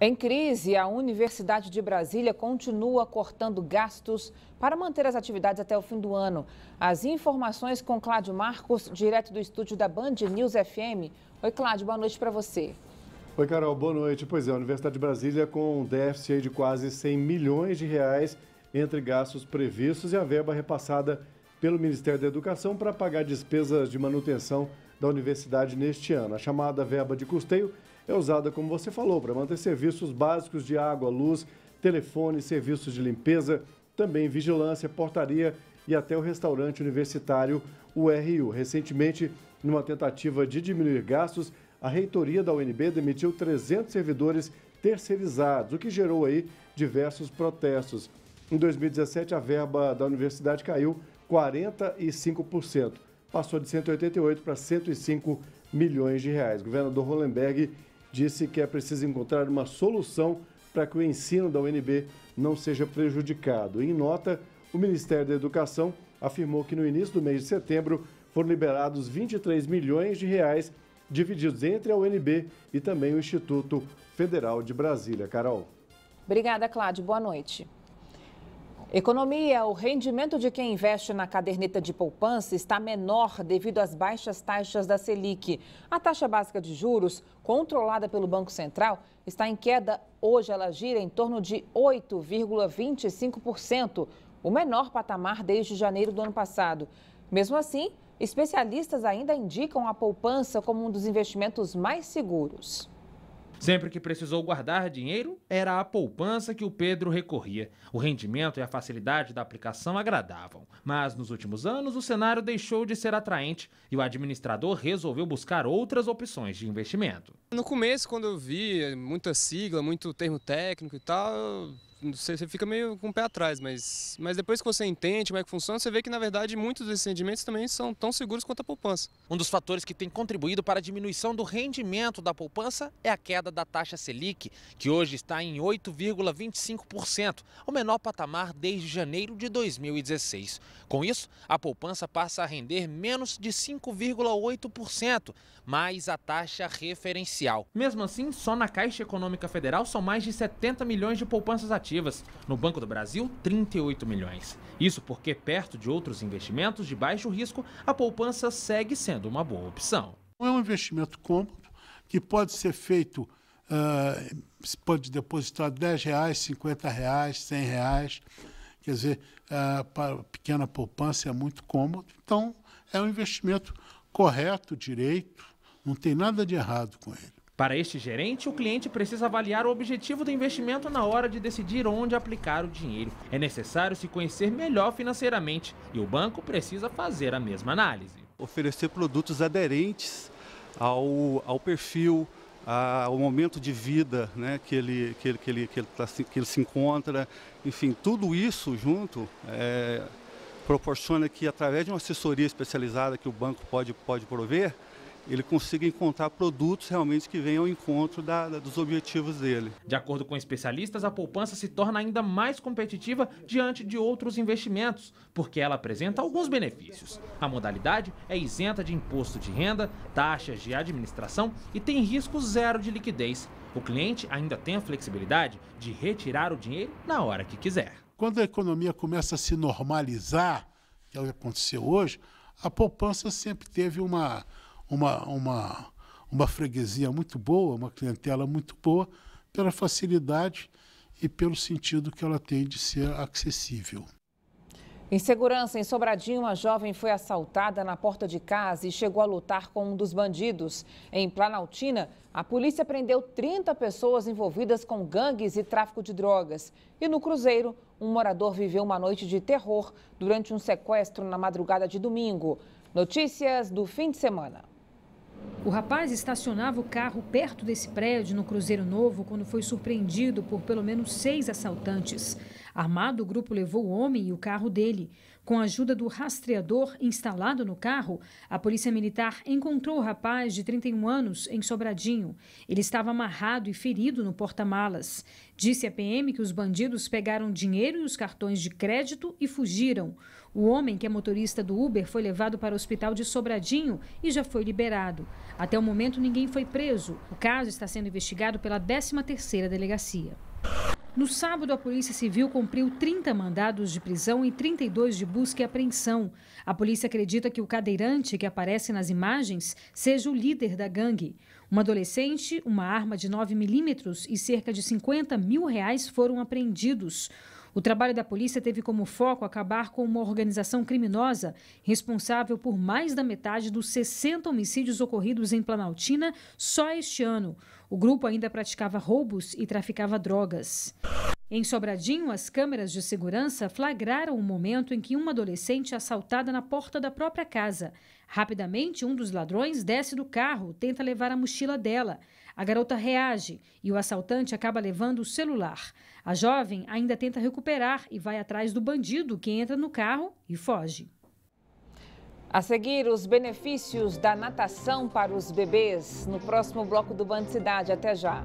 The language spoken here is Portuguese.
Em crise, a Universidade de Brasília continua cortando gastos para manter as atividades até o fim do ano. As informações com Cláudio Marcos, direto do estúdio da Band News FM. Oi, Cláudio, boa noite para você. Oi, Carol, boa noite. Pois é, a Universidade de Brasília com um déficit de quase 100 milhões de reais entre gastos previstos e a verba repassada pelo Ministério da Educação para pagar despesas de manutenção da universidade neste ano. A chamada verba de custeio é usada, como você falou, para manter serviços básicos de água, luz, telefone, serviços de limpeza, também vigilância, portaria e até o restaurante universitário URU. Recentemente, numa tentativa de diminuir gastos, a reitoria da UNB demitiu 300 servidores terceirizados, o que gerou aí diversos protestos. Em 2017, a verba da universidade caiu 45% passou de 188 para 105 milhões de reais. O governador Hollenberg disse que é preciso encontrar uma solução para que o ensino da UNB não seja prejudicado. Em nota, o Ministério da Educação afirmou que no início do mês de setembro foram liberados 23 milhões de reais divididos entre a UNB e também o Instituto Federal de Brasília. Carol. Obrigada, Cláudio. Boa noite. Economia, o rendimento de quem investe na caderneta de poupança está menor devido às baixas taxas da Selic. A taxa básica de juros, controlada pelo Banco Central, está em queda. Hoje ela gira em torno de 8,25%, o menor patamar desde janeiro do ano passado. Mesmo assim, especialistas ainda indicam a poupança como um dos investimentos mais seguros. Sempre que precisou guardar dinheiro, era a poupança que o Pedro recorria. O rendimento e a facilidade da aplicação agradavam, mas nos últimos anos o cenário deixou de ser atraente e o administrador resolveu buscar outras opções de investimento. No começo, quando eu vi muita sigla, muito termo técnico e tal, você, fica meio com o pé atrás, mas, mas depois que você entende como é que funciona, você vê que, na verdade, muitos desses rendimentos também são tão seguros quanto a poupança. Um dos fatores que tem contribuído para a diminuição do rendimento da poupança é a queda da taxa Selic, que hoje está em 8,25%, o menor patamar desde janeiro de 2016. Com isso, a poupança passa a render menos de 5,8%, mais a taxa referencial. Mesmo assim, só na Caixa Econômica Federal são mais de 70 milhões de poupanças ativas corporativas, no Banco do Brasil, 38 milhões. Isso porque, perto de outros investimentos de baixo risco, a poupança segue sendo uma boa opção. É um investimento cômodo que pode ser feito, uh, pode depositar 10 reais, 50 reais, 100 reais. Quer dizer, uh, para pequena poupança é muito cômodo. Então, é um investimento correto, direito, não tem nada de errado com ele. Para este gerente, o cliente precisa avaliar o objetivo do investimento na hora de decidir onde aplicar o dinheiro. É necessário se conhecer melhor financeiramente e o banco precisa fazer a mesma análise. Oferecer produtos aderentes ao, ao perfil, ao momento de vida né, que, ele, que, ele, que, ele, que, ele tá que ele se encontra. Enfim, tudo isso junto é, proporciona que, através de uma assessoria especializada que o banco pode, pode prover, ele consiga encontrar produtos realmente que venham ao encontro da, da, dos objetivos dele. De acordo com especialistas, a poupança se torna ainda mais competitiva diante de outros investimentos, porque ela apresenta alguns benefícios. A modalidade é isenta de imposto de renda, taxas de administração e tem risco zero de liquidez. O cliente ainda tem a flexibilidade de retirar o dinheiro na hora que quiser. Quando a economia começa a se normalizar, que é o que aconteceu hoje, a poupança sempre teve uma uma, uma, uma freguesia muito boa, uma clientela muito boa, pela facilidade e pelo sentido que ela tem de ser acessível. Em segurança, em Sobradinho, uma jovem foi assaltada na porta de casa e chegou a lutar com um dos bandidos. Em Planaltina, a polícia prendeu 30 pessoas envolvidas com gangues e tráfico de drogas. E no Cruzeiro, um morador viveu uma noite de terror durante um sequestro na madrugada de domingo. Notícias do fim de semana. O rapaz estacionava o carro perto desse prédio, no Cruzeiro Novo, quando foi surpreendido por pelo menos seis assaltantes. Armado, o grupo levou o homem e o carro dele. Com a ajuda do rastreador instalado no carro, a polícia militar encontrou o rapaz de 31 anos em Sobradinho. Ele estava amarrado e ferido no porta-malas. Disse a PM que os bandidos pegaram dinheiro e os cartões de crédito e fugiram. O homem, que é motorista do Uber, foi levado para o hospital de Sobradinho e já foi liberado. Até o momento, ninguém foi preso. O caso está sendo investigado pela 13ª Delegacia. No sábado, a Polícia Civil cumpriu 30 mandados de prisão e 32 de busca e apreensão. A polícia acredita que o cadeirante que aparece nas imagens seja o líder da gangue. Um adolescente, uma arma de 9 milímetros e cerca de 50 mil reais foram apreendidos. O trabalho da polícia teve como foco acabar com uma organização criminosa responsável por mais da metade dos 60 homicídios ocorridos em Planaltina só este ano. O grupo ainda praticava roubos e traficava drogas. Em Sobradinho, as câmeras de segurança flagraram o momento em que uma adolescente é assaltada na porta da própria casa. Rapidamente, um dos ladrões desce do carro, tenta levar a mochila dela. A garota reage e o assaltante acaba levando o celular. A jovem ainda tenta recuperar e vai atrás do bandido, que entra no carro e foge. A seguir, os benefícios da natação para os bebês no próximo bloco do Band Cidade. Até já.